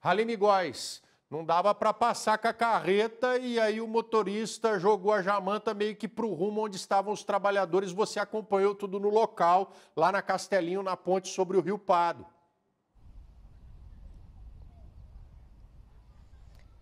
Halime Góes, não dava para passar com a carreta e aí o motorista jogou a jamanta meio que para o rumo onde estavam os trabalhadores. Você acompanhou tudo no local, lá na Castelinho, na ponte sobre o Rio Pardo.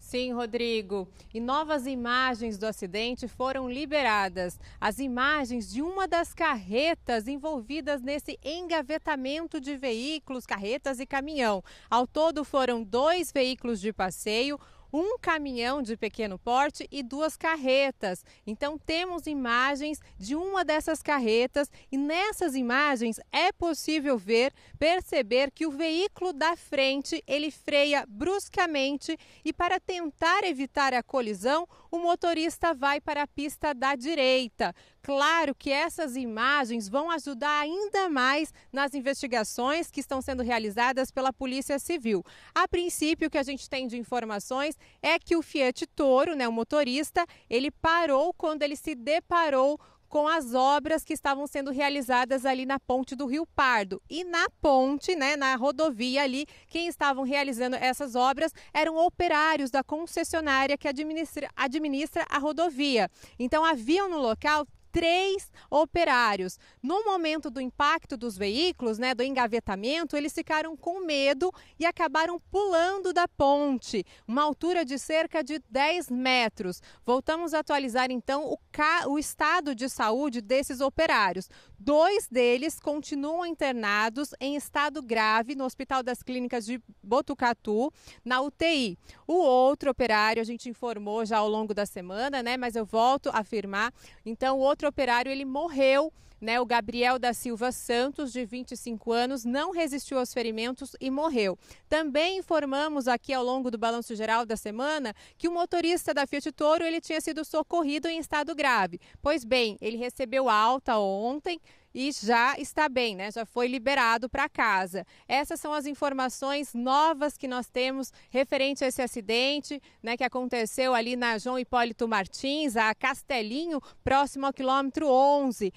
Sim, Rodrigo. E novas imagens do acidente foram liberadas. As imagens de uma das carretas envolvidas nesse engavetamento de veículos, carretas e caminhão. Ao todo foram dois veículos de passeio, um caminhão de pequeno porte e duas carretas. Então temos imagens de uma dessas carretas e nessas imagens é possível ver, perceber que o veículo da frente, ele freia bruscamente e para tentar evitar a colisão, o motorista vai para a pista da direita. Claro que essas imagens vão ajudar ainda mais nas investigações que estão sendo realizadas pela Polícia Civil. A princípio, o que a gente tem de informações detalhes é que o Fiat Toro, né, o motorista, ele parou quando ele se deparou com as obras que estavam sendo realizadas ali na ponte do Rio Pardo. E na ponte, né, na rodovia ali, quem estavam realizando essas obras eram operários da concessionária que administra, administra a rodovia. Então haviam no local três operários. No momento do impacto dos veículos, né, do engavetamento, eles ficaram com medo e acabaram pulando da ponte, uma altura de cerca de 10 metros. Voltamos a atualizar então o, ca... o estado de saúde desses operários. Dois deles continuam internados em estado grave no Hospital das Clínicas de Botucatu, na UTI. O outro operário, a gente informou já ao longo da semana, né, mas eu volto a afirmar, então o outro operário ele morreu né, o Gabriel da Silva Santos, de 25 anos, não resistiu aos ferimentos e morreu. Também informamos aqui ao longo do balanço geral da semana que o motorista da Fiat Toro ele tinha sido socorrido em estado grave. Pois bem, ele recebeu alta ontem e já está bem, né? Já foi liberado para casa. Essas são as informações novas que nós temos referente a esse acidente, né, que aconteceu ali na João Hipólito Martins, a Castelinho, próximo ao quilômetro 11.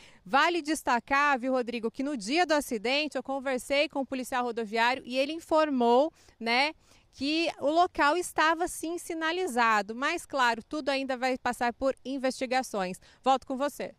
Vale destacar, viu, Rodrigo, que no dia do acidente eu conversei com o policial rodoviário e ele informou, né, que o local estava sim sinalizado, mas claro, tudo ainda vai passar por investigações. Volto com você.